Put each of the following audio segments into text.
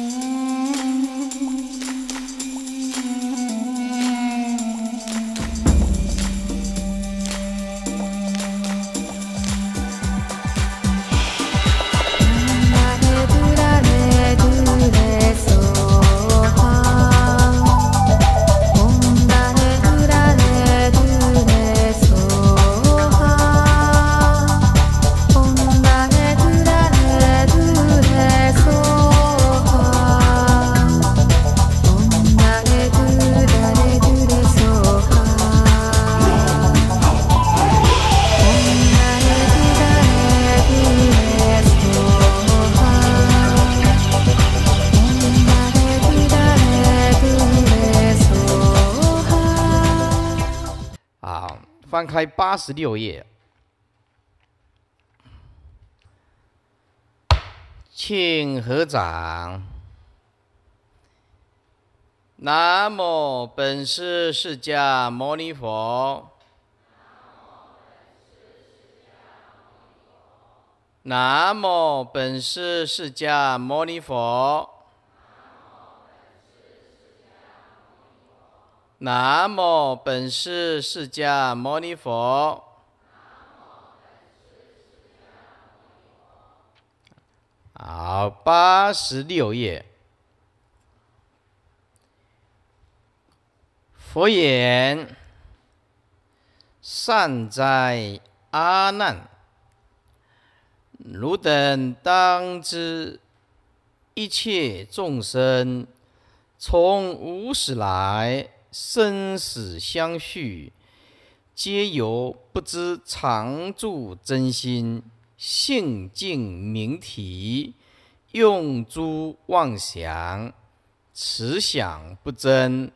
Mm-hmm. 开八十六页，请合掌。南无本师释迦牟尼佛。南无本师释迦牟尼佛。南无本师释迦牟尼佛。好，八十六页。佛言：“善哉，阿难！汝等当知，一切众生从无始来。”生死相续，皆由不知常住真心性净明体，用诸妄想，此想不真，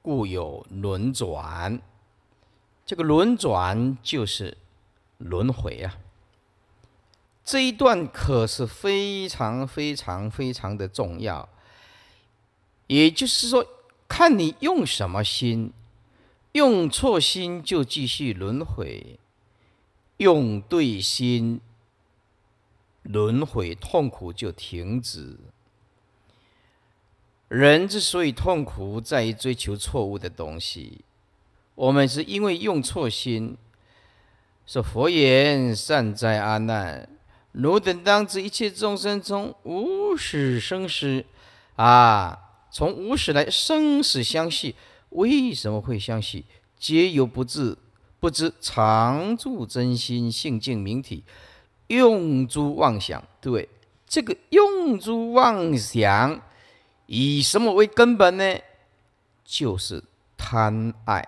故有轮转。这个轮转就是轮回啊！这一段可是非常非常非常的重要，也就是说。看你用什么心，用错心就继续轮回，用对心，轮回痛苦就停止。人之所以痛苦，在于追求错误的东西。我们是因为用错心。说佛言：“善哉阿难，汝等当知一切众生中无始生死，啊。”从无始来生死相续，为什么会相续？皆由不自不知常住真心性净明体，用诸妄想。对，这个用诸妄想，以什么为根本呢？就是贪爱。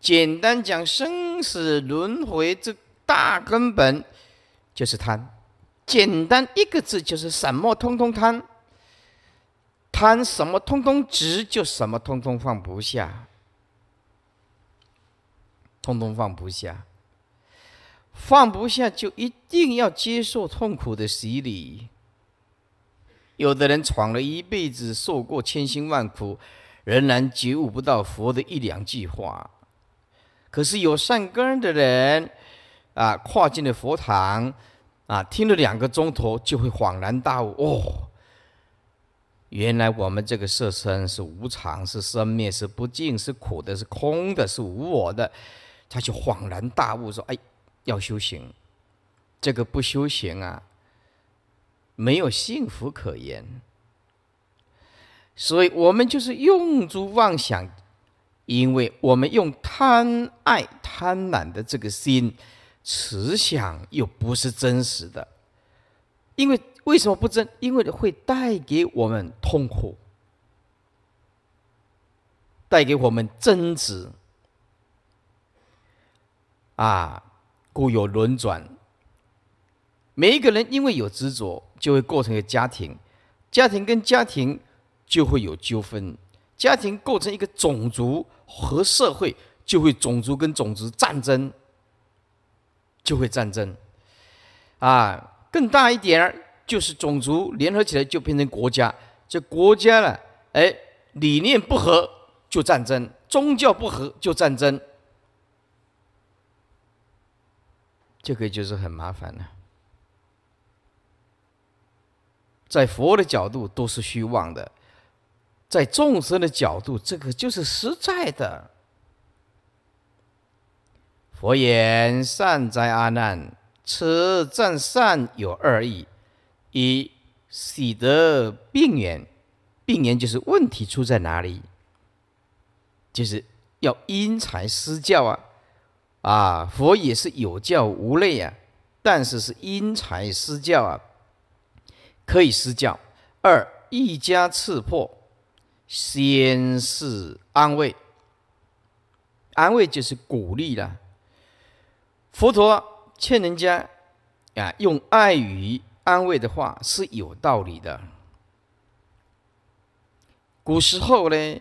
简单讲，生死轮回这大根本就是贪。简单一个字，就是什么通通贪，贪什么通通执，就什么通通放不下，通通放不下。放不下就一定要接受痛苦的洗礼。有的人闯了一辈子，受过千辛万苦，仍然觉悟不到佛的一两句话。可是有善根的人，啊，跨进了佛堂。啊，听了两个钟头，就会恍然大悟哦。原来我们这个色身是无常，是生灭，是不净，是苦的，是空的，是无我的。他就恍然大悟，说：“哎，要修行，这个不修行啊，没有幸福可言。”所以，我们就是用诸妄想，因为我们用贪爱、贪婪的这个心。慈想又不是真实的，因为为什么不争？因为会带给我们痛苦，带给我们争执啊！故有轮转。每一个人因为有执着，就会构成一个家庭，家庭跟家庭就会有纠纷，家庭构成一个种族和社会，就会种族跟种族战争。就会战争，啊，更大一点就是种族联合起来就变成国家，这国家了，哎，理念不合就战争，宗教不合就战争，这个就是很麻烦了。在佛的角度都是虚妄的，在众生的角度，这个就是实在的。佛言：“善哉，阿难！此正善有二义：一、喜得病源；病源就是问题出在哪里，就是要因材施教啊！啊，佛也是有教无类啊，但是是因材施教啊，可以施教。二、一家刺破，先是安慰；安慰就是鼓励了。”佛陀劝人家，啊，用爱语安慰的话是有道理的。古时候呢，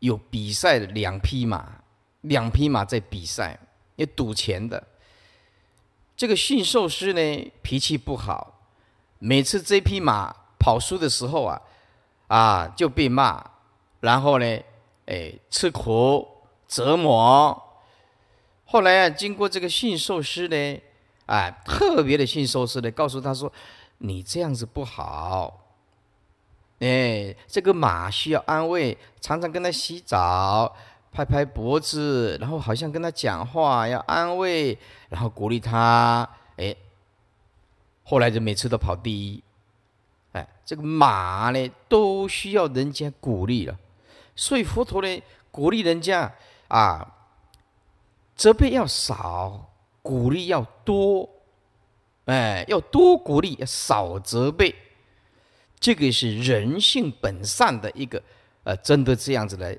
有比赛的两匹马，两匹马在比赛，要赌钱的。这个驯兽师呢脾气不好，每次这匹马跑输的时候啊，啊就被骂，然后呢，哎，吃苦折磨。后来啊，经过这个驯兽师呢，哎，特别的驯兽师呢，告诉他说：“你这样子不好。”哎，这个马需要安慰，常常跟他洗澡，拍拍脖子，然后好像跟他讲话，要安慰，然后鼓励他。哎，后来就每次都跑第一。哎，这个马呢，都需要人家鼓励了，所以佛陀呢，鼓励人家啊。责备要少，鼓励要多，哎，要多鼓励，要少责备，这个是人性本善的一个，呃，针对这样子来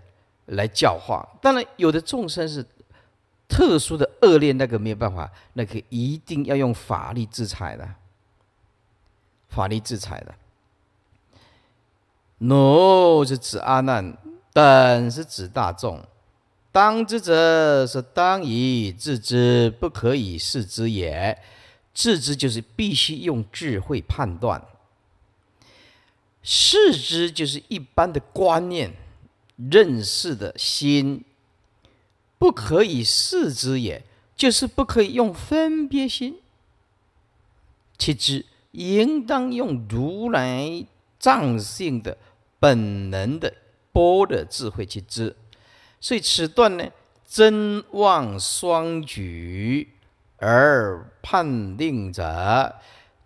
来教化。当然，有的众生是特殊的恶劣，那个没有办法，那个一定要用法律制裁的，法律制裁的。No 是指阿难，等是指大众。当之者是当以自之，不可以视之也。自之就是必须用智慧判断，视之就是一般的观念认识的心。不可以视之，也就是不可以用分别心其知，应当用如来藏性的本能的波的智慧去知。”所以此段呢，真妄双举而判定者，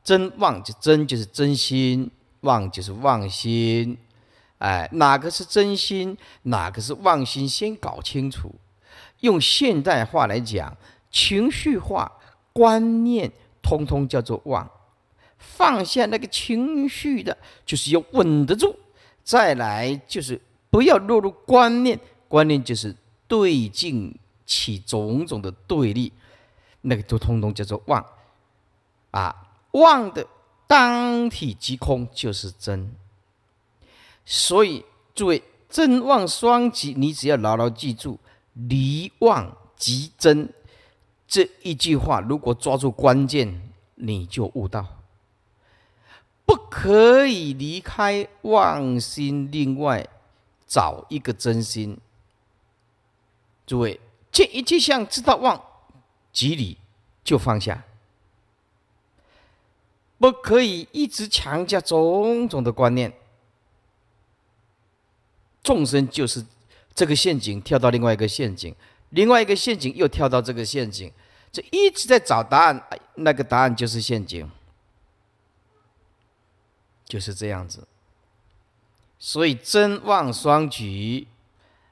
真妄就真就是真心，妄就是妄心。哎，哪个是真心，哪个是妄心，先搞清楚。用现代话来讲，情绪化、观念，通通叫做妄。放下那个情绪的，就是要稳得住；再来就是不要落入观念。观念就是对境起种种的对立，那个就通通叫做妄，啊，妄的当体即空就是真，所以诸位真妄双极，你只要牢牢记住离妄即真这一句话，如果抓住关键，你就悟到。不可以离开妄心，另外找一个真心。诸位，这一切象知道忘即理，就放下，不可以一直强加种种的观念。众生就是这个陷阱，跳到另外一个陷阱，另外一个陷阱又跳到这个陷阱，就一直在找答案，那个答案就是陷阱，就是这样子。所以真妄双举。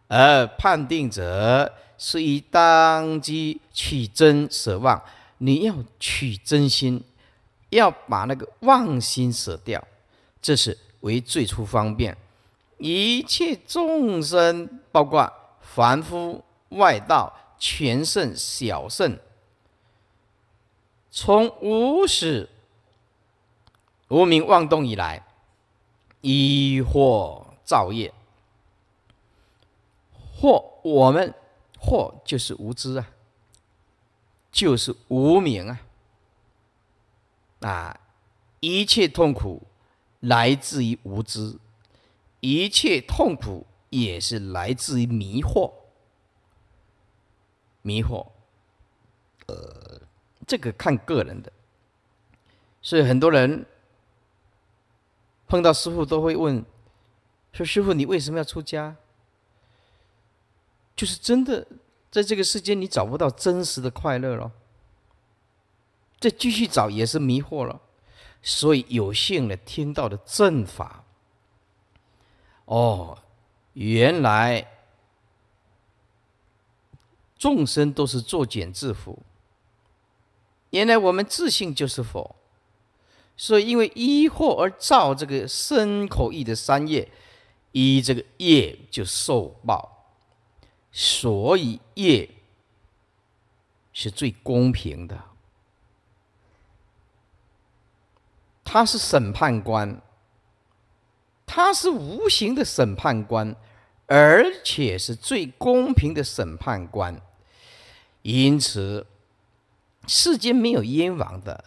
而判定者是以当机取真舍妄，你要取真心，要把那个妄心舍掉，这是为最初方便。一切众生，包括凡夫、外道、全圣、小圣，从无始无明妄动以来，以惑造业。或我们，或就是无知啊，就是无明啊，啊，一切痛苦来自于无知，一切痛苦也是来自于迷惑，迷惑，呃，这个看个人的，所以很多人碰到师傅都会问，说师傅，你为什么要出家？就是真的，在这个世界你找不到真实的快乐了。再继续找也是迷惑了，所以有幸的听到了正法。哦，原来众生都是作茧自缚。原来我们自信就是佛，所以因为依惑而造这个身口意的三业，依这个业就受报。所以业是最公平的，他是审判官，他是无形的审判官，而且是最公平的审判官。因此，世间没有冤枉的。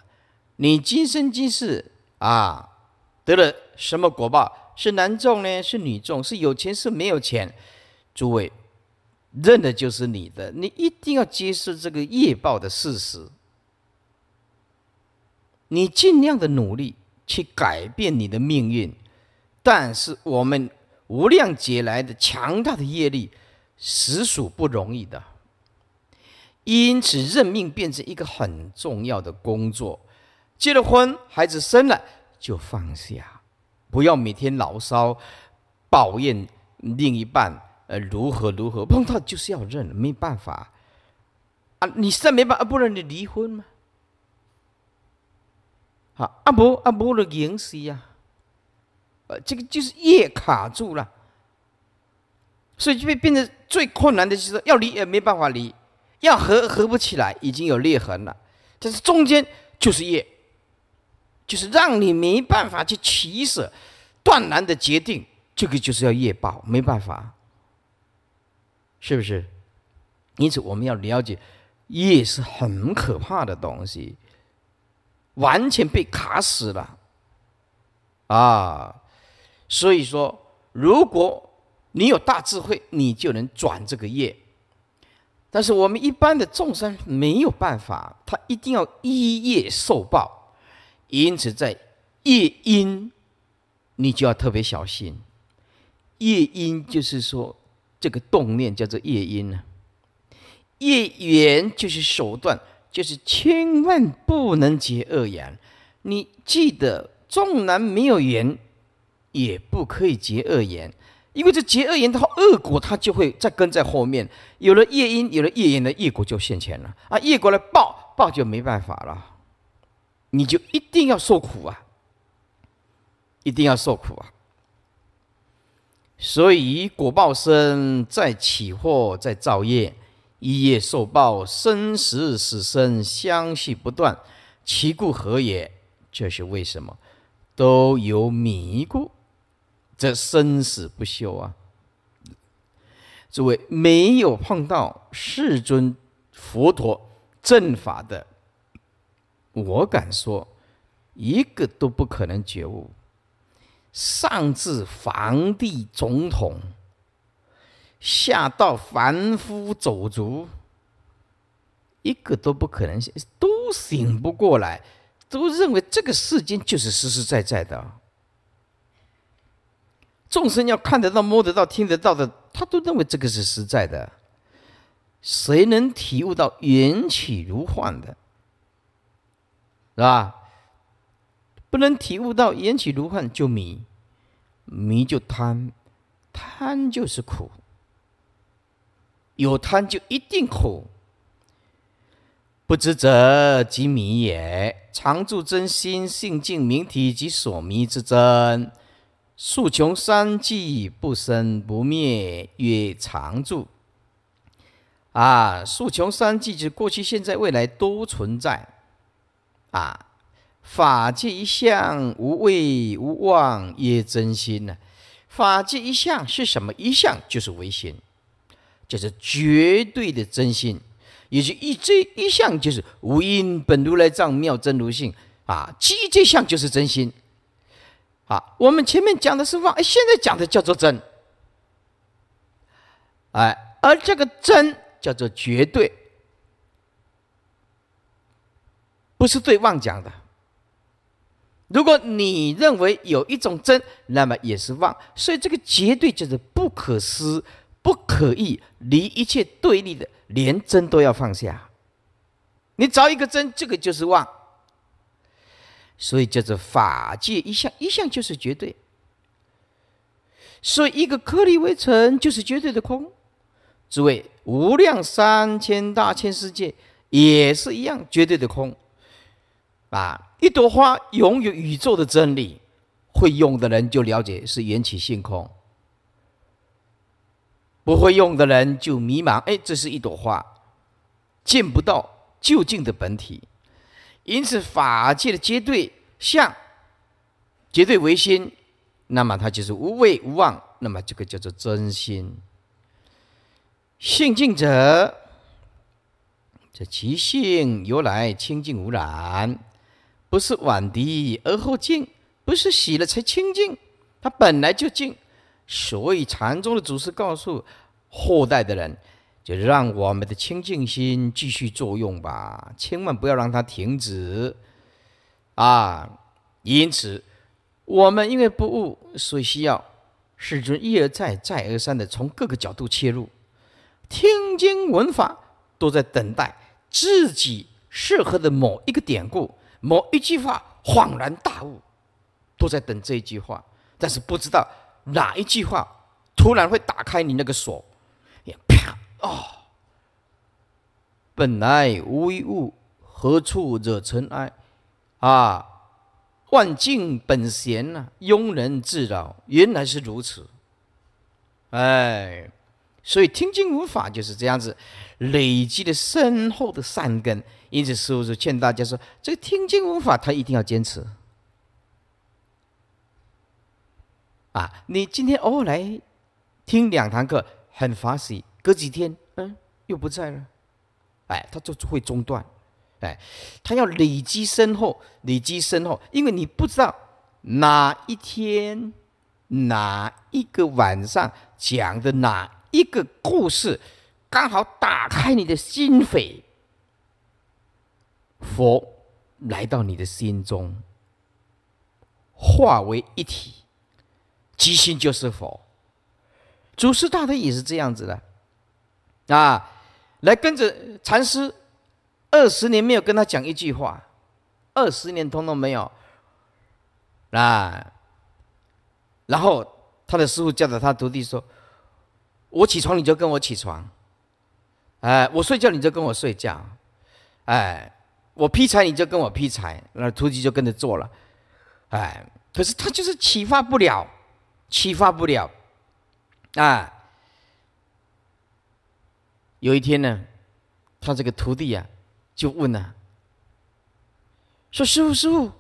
你今生今世啊，得了什么果报？是男众呢？是女众？是有钱？是没有钱？诸位。认的就是你的，你一定要接受这个业报的事实。你尽量的努力去改变你的命运，但是我们无量劫来的强大的业力，实属不容易的。因此，认命变成一个很重要的工作。结了婚，孩子生了，就放下，不要每天牢骚抱怨另一半。呃，如何如何碰到就是要认，没办法，啊，你实在没办法，不然你离婚吗？好，阿婆阿婆的隐私呀，呃，这个就是业卡住了，所以就会变成最困难的就是要离也没办法离，要合合不起来已经有裂痕了，就是中间就是业，就是让你没办法去取舍，断然的决定，这个就是要业报，没办法。是不是？因此，我们要了解，业是很可怕的东西，完全被卡死了，啊！所以说，如果你有大智慧，你就能转这个业；但是我们一般的众生没有办法，他一定要依业受报。因此，在业因，你就要特别小心。业因就是说。这个动念叫做业因啊，业缘就是手段，就是千万不能结恶缘。你记得，纵然没有缘，也不可以结恶缘，因为这结恶缘的话，恶果它就会再跟在后面。有了业因，有了业缘的业果就现前了啊，业果来报报就没办法了，你就一定要受苦啊，一定要受苦啊。所以，果报生在起祸，在造业，一业受报，生死死生相续不断，其故何也？这是为什么？都有迷故，则生死不休啊！诸位，没有碰到世尊佛陀正法的，我敢说，一个都不可能觉悟。上至皇帝总统，下到凡夫走卒，一个都不可能醒，都醒不过来，都认为这个世间就是实实在在的。众生要看得到、摸得到、听得到的，他都认为这个是实在的。谁能体悟到缘起如幻的，是吧？不能体悟到缘起如幻就迷，迷就贪，贪就是苦。有贪就一定苦。不知者即迷也。常住真心性净明体即所迷之真。数穷三际不生不灭曰常住。啊，数穷三际，就是过去、现在、未来都存在。啊。法界一向无畏无妄也真心呢？法界一向是什么？一向就是唯心，就是绝对的真心，也就一这一项就是无因本如来藏妙真如性啊！即这项就是真心啊！我们前面讲的是妄，现在讲的叫做真，哎，而这个真叫做绝对，不是对妄讲的。如果你认为有一种真，那么也是妄，所以这个绝对就是不可思、不可议，离一切对立的，连真都要放下。你找一个真，这个就是妄，所以叫做法界一向一向就是绝对。所以一个颗粒微尘就是绝对的空，诸位，无量三千大千世界也是一样，绝对的空，啊。一朵花拥有宇宙的真理，会用的人就了解是缘起性空；不会用的人就迷茫。哎，这是一朵花，见不到究竟的本体。因此，法界的绝对相，绝对唯心，那么它就是无畏无望。那么这个叫做真心性净者，这其性由来清净无染。不是晚的而后净，不是洗了才清净，它本来就净。所以禅宗的祖师告诉后代的人，就让我们的清净心继续作用吧，千万不要让它停止啊！因此，我们因为不悟，所以需要世尊一而再、再而三地从各个角度切入，听经闻法都在等待自己适合的某一个典故。某一句话恍然大悟，都在等这一句话，但是不知道哪一句话突然会打开你那个锁。本来无一物，何处惹尘埃？啊，万境本闲呐，庸人自扰，原来是如此。哎。所以听经无法就是这样子，累积的深厚的善根，因此师父是劝大家说，这个听经无法他一定要坚持。啊，你今天偶尔来听两堂课很欢喜，隔几天嗯又不在了，哎，他就会中断，哎，他要累积深厚，累积深厚，因为你不知道哪一天哪一个晚上讲的哪。一个故事，刚好打开你的心扉。佛来到你的心中，化为一体。即心就是佛。祖师大德也是这样子的，啊，来跟着禅师，二十年没有跟他讲一句话，二十年通通没有。啊，然后他的师傅叫着他徒弟说。我起床你就跟我起床，哎，我睡觉你就跟我睡觉，哎，我劈柴你就跟我劈柴，那徒弟就跟着做了，哎，可是他就是启发不了，启发不了，啊！有一天呢，他这个徒弟呀，就问呐，说：“师傅，师傅，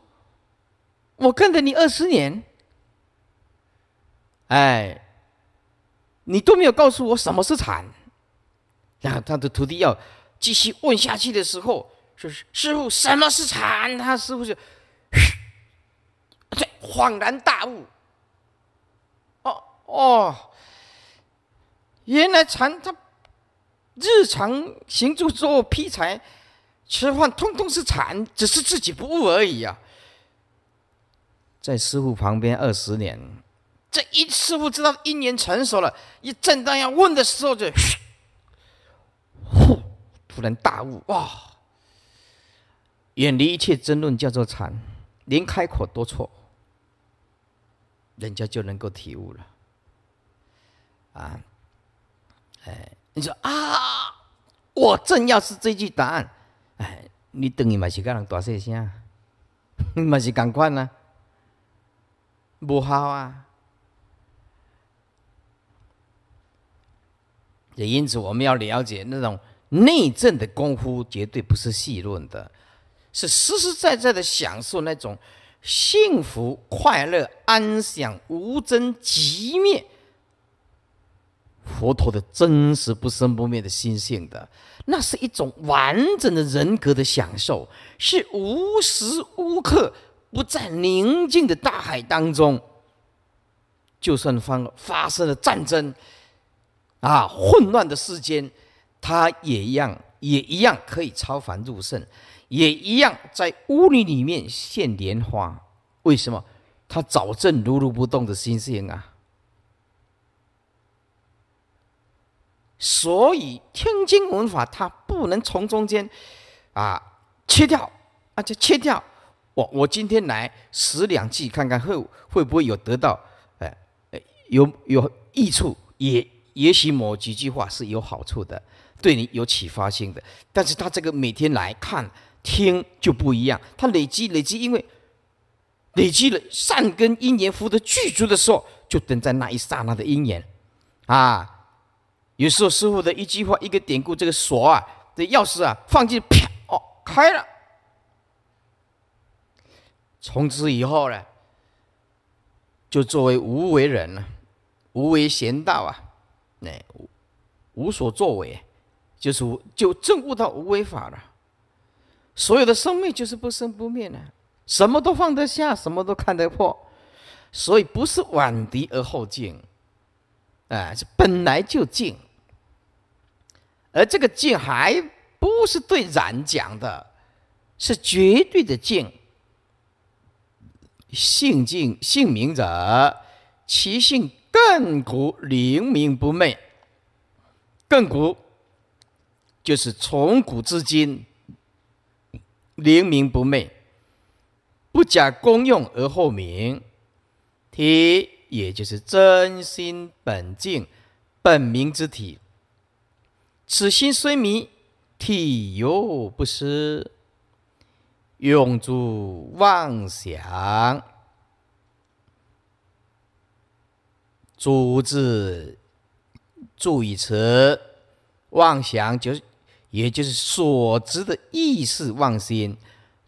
我跟着你二十年，哎。”你都没有告诉我什么是禅，然后他的徒弟要继续问下去的时候，是师傅，什么是禅？”他师傅就，嘘，恍然大悟，哦哦，原来禅他日常行住坐披柴吃饭，通通是禅，只是自己不悟而已啊。在师傅旁边二十年。一师傅知道一年成熟了，一正当要问的时候，就嘘，呼，突然大悟，哇！远离一切争论，叫做禅。连开口都错，人家就能够体悟了。啊，哎，你说啊，我正要是这句答案，哎，你等于嘛是跟人大小声，嘛是同款啊，不好啊。也因此，我们要了解那种内证的功夫，绝对不是戏论的，是实实在在的享受那种幸福、快乐、安详、无争、极灭，佛陀的真实不生不灭的心性的，那是一种完整的人格的享受，是无时无刻不在宁静的大海当中，就算发发生了战争。啊，混乱的世间，他也一样，也一样可以超凡入圣，也一样在污泥里面现莲花。为什么？他早证如如不动的心性啊。所以天经文法，它不能从中间，啊，切掉，而且切掉。我我今天来十两句看看会会不会有得到？哎哎，有有益处也。也许某几句话是有好处的，对你有启发性的，但是他这个每天来看听就不一样。他累积累积，因为累积了善根因缘福德具足的时候，就等在那一刹那的因缘，啊，有时候师傅的一句话一个典故，这个锁啊的钥匙啊放进啪哦开了，从此以后呢，就作为无为人了，无为贤道啊。那无无所作为，就是就证悟到无为法了。所有的生命就是不生不灭呢，什么都放得下，什么都看得破，所以不是晚敌而后进，哎，是本来就进。而这个进还不是对然讲的，是绝对的进。性静性明者，其性。亘古灵明不昧，亘古就是从古至今灵明不昧，不假功用而后明体，也就是真心本净本明之体。此心虽迷，体犹不失，永主妄想。诸字，注意词，妄想就是，也就是所执的意识妄心。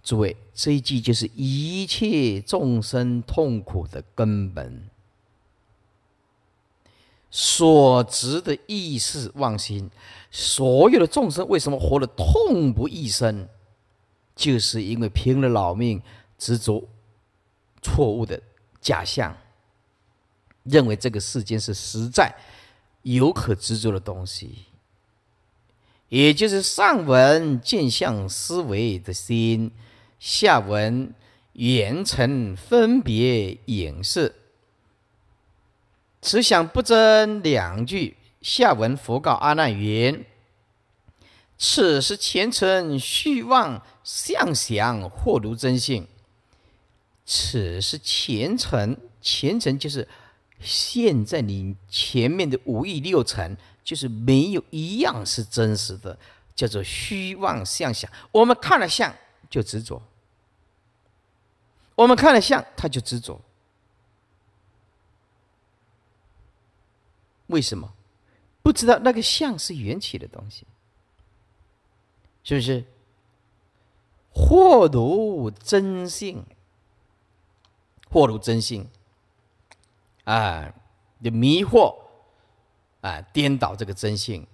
诸位，这一句就是一切众生痛苦的根本。所执的意识妄心，所有的众生为什么活得痛不欲生？就是因为拼了老命执着错误的假象。认为这个世间是实在有可执着的东西，也就是上文见相思维的心，下文缘尘分别影事。此想不争两句，下文佛告阿难云：“此是前尘虚妄相想，或如真性。此是前尘，前尘就是。”现在你前面的五欲六尘，就是没有一样是真实的，叫做虚妄相想。我们看了相就执着，我们看了相他就执着，为什么？不知道那个相是缘起的东西，是不是？或如真性，或如真性。啊，就迷惑，啊，颠倒这个真性，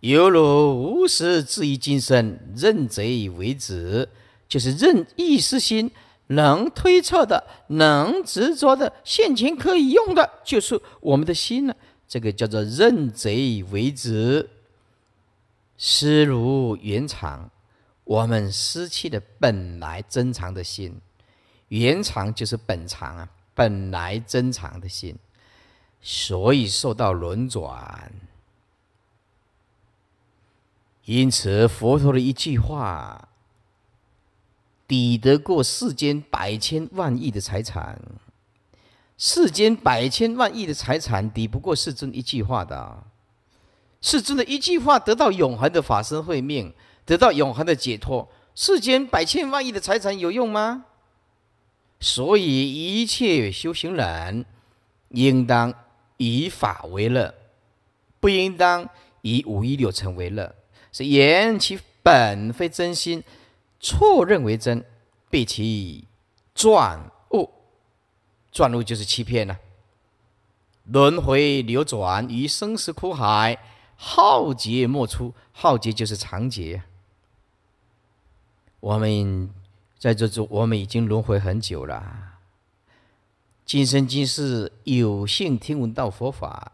犹如无始至一今生，认贼为子，就是认意识心能推测的、能执着的、现前可以用的，就是我们的心了。这个叫做认贼为子，失如原厂，我们失去的本来珍藏的心。原常就是本常啊，本来真常的心，所以受到轮转。因此，佛陀的一句话抵得过世间百千万亿的财产。世间百千万亿的财产抵不过世尊一句话的。世尊的一句话得到永恒的法身慧命，得到永恒的解脱。世间百千万亿的财产有用吗？所以，一切修行人应当以法为乐，不应当以五欲六成为乐。是言其本非真心，错认为真，被其转误。转误就是欺骗了，轮回流转于生死苦海，浩劫莫出。浩劫就是长劫。我们。在这中，我们已经轮回很久了。今生今世有幸听闻到佛法，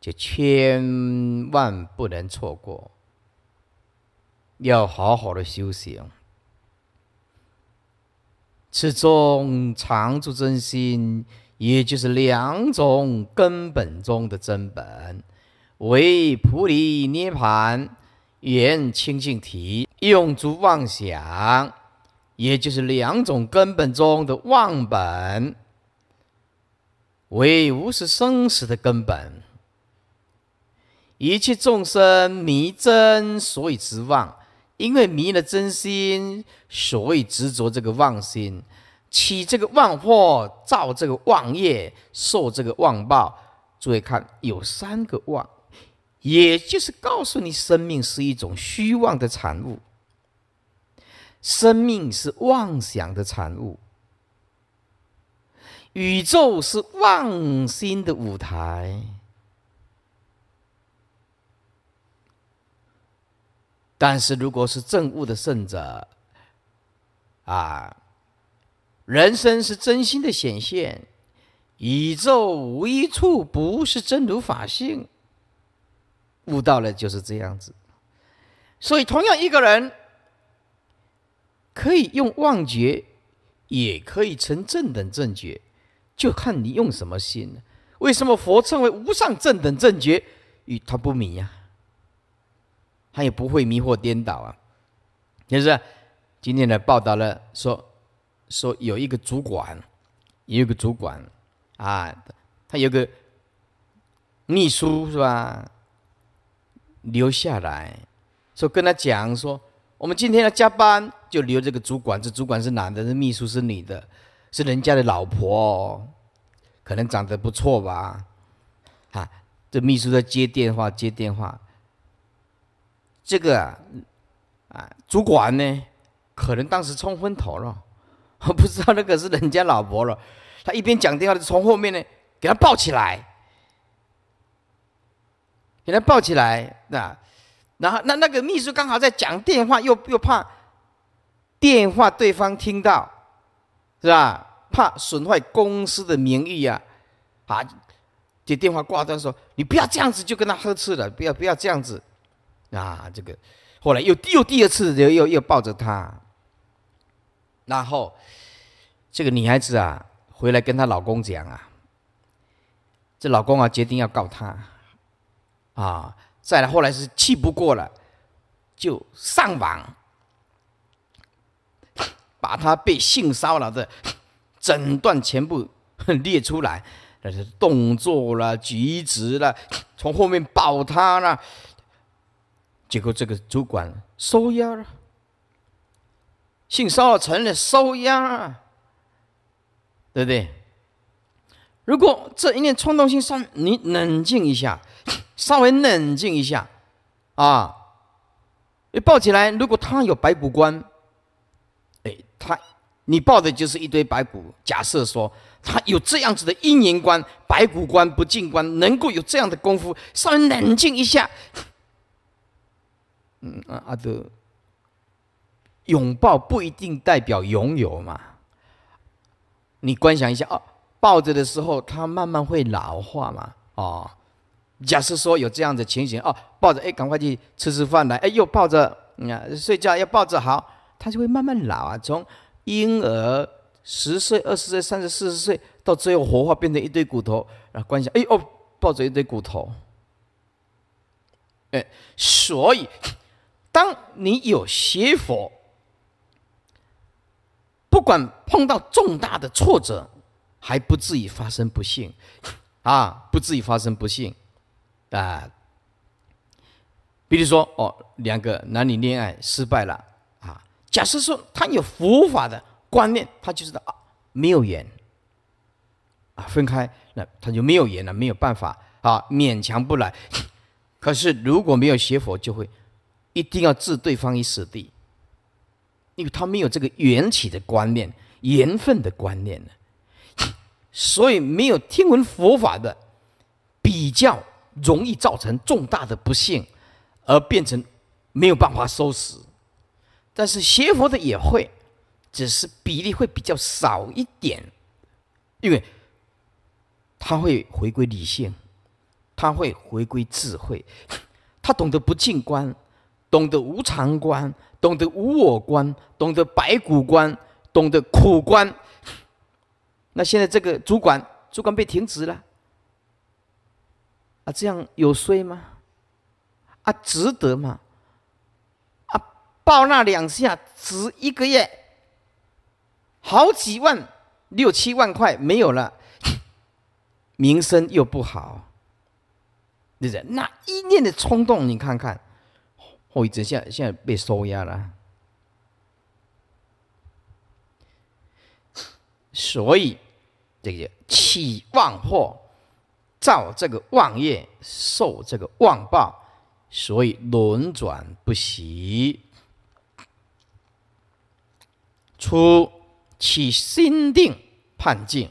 就千万不能错过，要好好的修行。此中常住真心，也就是两种根本中的真本，为菩提涅盘，缘清净体，用足妄想。也就是两种根本中的妄本，为无始生死的根本。一切众生迷真，所以执妄；因为迷了真心，所以执着这个妄心，起这个妄惑，造这个妄业，受这个妄报。注意看，有三个妄，也就是告诉你，生命是一种虚妄的产物。生命是妄想的产物，宇宙是妄心的舞台。但是，如果是正悟的圣者，啊，人生是真心的显现，宇宙无一处不是真如法性，悟到了就是这样子。所以，同样一个人。可以用妄觉，也可以成正等正觉，就看你用什么心。为什么佛称为无上正等正觉？与他不迷呀，他也不会迷惑颠倒啊。就是今天的报道了，说说有一个主管，有一个主管啊，他有个秘书是吧？留下来，说跟他讲说，我们今天要加班。就留这个主管，这主管是男的，这秘书是女的，是人家的老婆，可能长得不错吧，哈，这秘书在接电话，接电话，这个，啊，主管呢，可能当时冲昏头了，我 不知道那个是人家老婆了，他一边讲电话，从后面呢给他抱起来，给他抱起来，那，然后那那个秘书刚好在讲电话，又又怕。电话对方听到，是吧？怕损坏公司的名誉呀，啊，就电话挂断说：“你不要这样子，就跟他呵斥了，不要不要这样子。”啊，这个后来又又第二次又又又抱着他，然后这个女孩子啊，回来跟她老公讲啊，这老公啊决定要告她，啊，再来后来是气不过了，就上网。把他被性骚扰的诊断全部 列出来，那是动作啦、举止啦，从后面抱他啦。结果这个主管收押了，性骚扰成了收押，对不对？如果这一念冲动性上，你冷静一下，稍微冷静一下啊，你抱起来，如果他有白骨关。他，你抱的就是一堆白骨。假设说他有这样子的因缘观，白骨观不净观，能够有这样的功夫，稍微冷静一下。嗯啊，阿德，拥抱不一定代表拥有嘛。你观想一下，哦，抱着的时候，它慢慢会老化嘛。哦，假设说有这样的情形，哦，抱着，哎，赶快去吃吃饭来，哎，又抱着，你看睡觉要抱着好。他就会慢慢老啊，从婴儿十岁、二十岁、三十、四十岁，到最后活化变成一堆骨头，然后观想，哎呦，抱着一堆骨头。哎，所以，当你有邪佛，不管碰到重大的挫折，还不至于发生不幸，啊，不至于发生不幸，啊，比如说哦，两个男女恋爱失败了。假设说他有佛法的观念，他就知道啊没有缘，啊分开，那他就没有缘了，没有办法啊勉强不来。可是如果没有学佛，就会一定要置对方于死地，因为他没有这个缘起的观念、缘分的观念呢。所以没有听闻佛法的，比较容易造成重大的不幸，而变成没有办法收拾。但是学佛的也会，只是比例会比较少一点，因为他会回归理性，他会回归智慧，他懂得不净观，懂得无常观，懂得无我观，懂得白骨观，懂得苦观。那现在这个主管主管被停职了，啊，这样有税吗？啊，值得吗？报那两下，值一个月，好几万，六七万块没有了，名声又不好，那人那一念的冲动，你看看，我一哲现在现在被收押了，所以这个起妄惑，造这个妄业，受这个妄报，所以轮转不息。出起心定判静，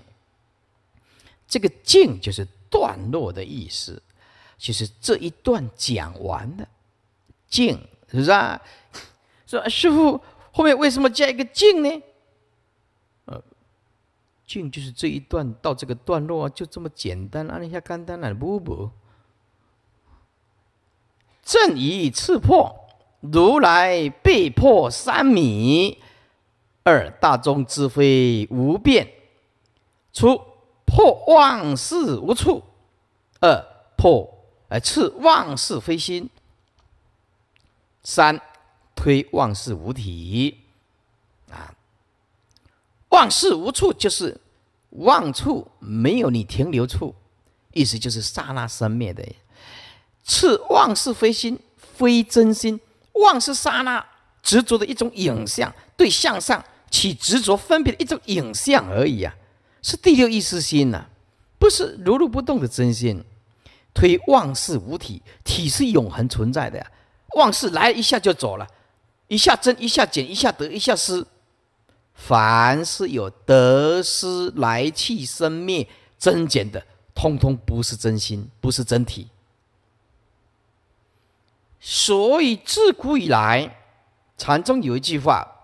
这个静就是段落的意思，就是这一段讲完了，静是不是啊？说师傅后面为什么加一个静呢？呃，静就是这一段到这个段落啊，就这么简单。按一下甘丹奶不不。正一刺破，如来被破三米。二大众之非无变，出破万事无处；二破而次万事非心；三推万事无体。啊，万事无处就是妄处没有你停留处，意思就是刹那生灭的；次万事非心，非真心，万事刹那执着的一种影像，对向上。起执着分别的一种影像而已啊，是第六意识心呐，不是如如不动的真心。推万事无体，体是永恒存在的呀。万事来一下就走了，一下增，一下减，一下得，一下失。凡是有得失、来去、生灭、增减的，通通不是真心，不是真体。所以自古以来，禅宗有一句话。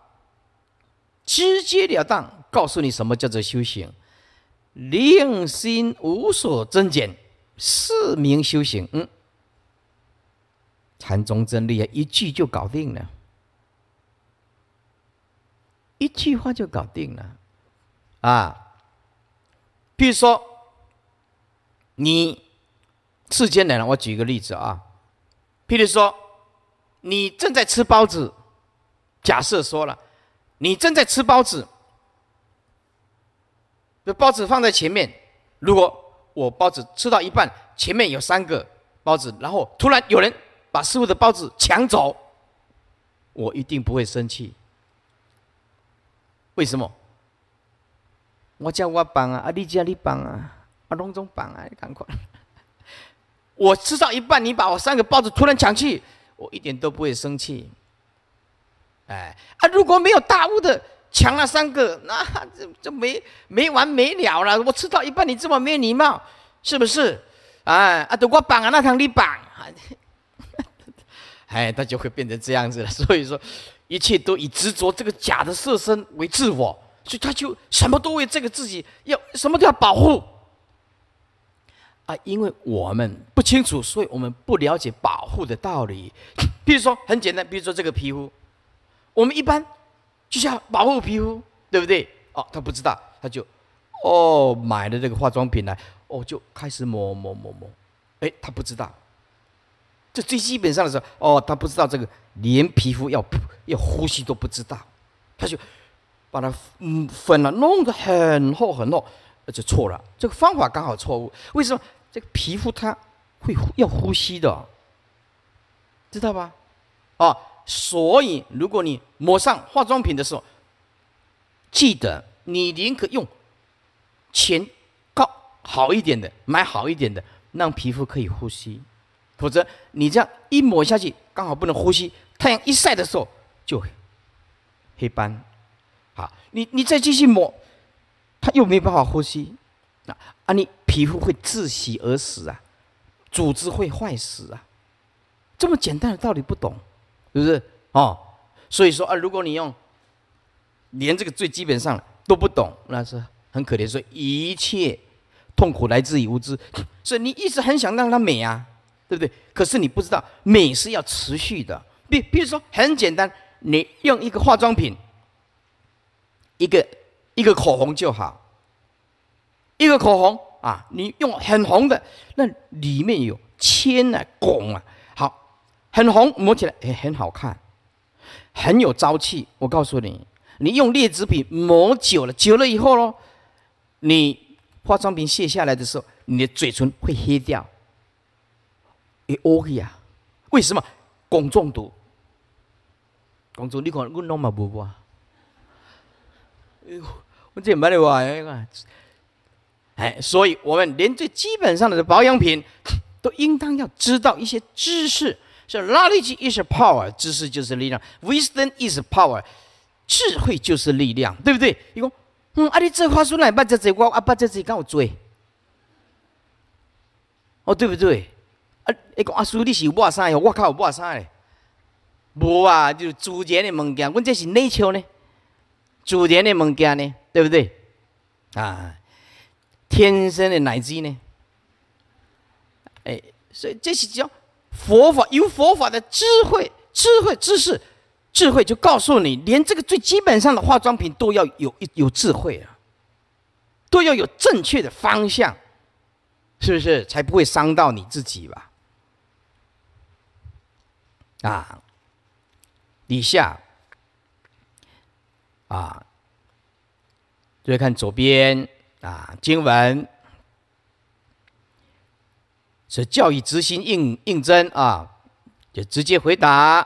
直截了当告诉你什么叫做修行，令心无所增减，是名修行。嗯，禅宗真理啊，一句就搞定了，一句话就搞定了，啊。比如说，你世间的人，我举个例子啊，譬如说，你正在吃包子，假设说了。你正在吃包子，这包子放在前面。如果我包子吃到一半，前面有三个包子，然后突然有人把师傅的包子抢走，我一定不会生气。为什么？我叫我帮啊，啊，你叫你帮啊，啊，龙总帮啊，你赶快！我吃到一半，你把我三个包子突然抢去，我一点都不会生气。哎啊，如果没有大悟的强了三个，那这这没没完没了了。我吃到一半，你这么没礼貌，是不是？哎啊，都我绑啊，那堂你绑，哎，他就会变成这样子。了。所以说，一切都以执着这个假的色身为自我，所以他就什么都为这个自己要什么都要保护。啊，因为我们不清楚，所以我们不了解保护的道理。比如说很简单，比如说这个皮肤。我们一般就是要保护皮肤，对不对？哦，他不知道，他就哦买了这个化妆品来，哦就开始抹抹抹抹，哎，他不知道。这最基本上的时候，哦，他不知道这个连皮肤要要呼吸都不知道，他就把它嗯粉了，弄得很厚很厚，就错了。这个方法刚好错误。为什么？这个皮肤它会要呼吸的，知道吧？哦。所以，如果你抹上化妆品的时候，记得你宁可用钱高好一点的，买好一点的，让皮肤可以呼吸。否则，你这样一抹下去，刚好不能呼吸，太阳一晒的时候就黑斑。好，你你再继续抹，它又没办法呼吸，啊，你皮肤会窒息而死啊，组织会坏死啊，这么简单的道理不懂。是不是哦？所以说啊，如果你用连这个最基本上都不懂，那是很可怜。所以一切痛苦来自于无知，所以你一直很想让它美啊，对不对？可是你不知道美是要持续的。比比如说，很简单，你用一个化妆品，一个一个口红就好。一个口红啊，你用很红的，那里面有铅啊、汞啊。很红，摸起来也很好看，很有朝气。我告诉你，你用劣质品磨久了，久了以后咯，你化妆品卸下来的时候，你的嘴唇会黑掉。哎，k 呀，为什么汞中毒？汞中毒可能弄嘛不哇？哎，我怎么办话？哎，所以我们连最基本上的保养品，都应当要知道一些知识。So k n o w l e d g e is power，知识就是力量；wisdom is power，智慧就是力量，对不对？一讲，嗯，阿弟，这话说阿把这集，我阿伯这集敢有做？哦，对不对？啊，一个阿叔，你是有啥呀？我靠，有啥嘞？无啊，就是自然的物件，我这是内丘呢，自然的物件呢，对不对？啊，天生的奶至呢？哎，所以这是叫。佛法有佛法的智慧、智慧、知识、智慧，就告诉你，连这个最基本上的化妆品都要有有智慧啊，都要有正确的方向，是不是才不会伤到你自己吧？啊，底下啊，注意看左边啊，经文。是教育执心应应征啊，就直接回答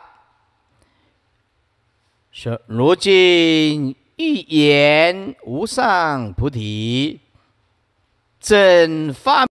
说：如今一言无上菩提，正发。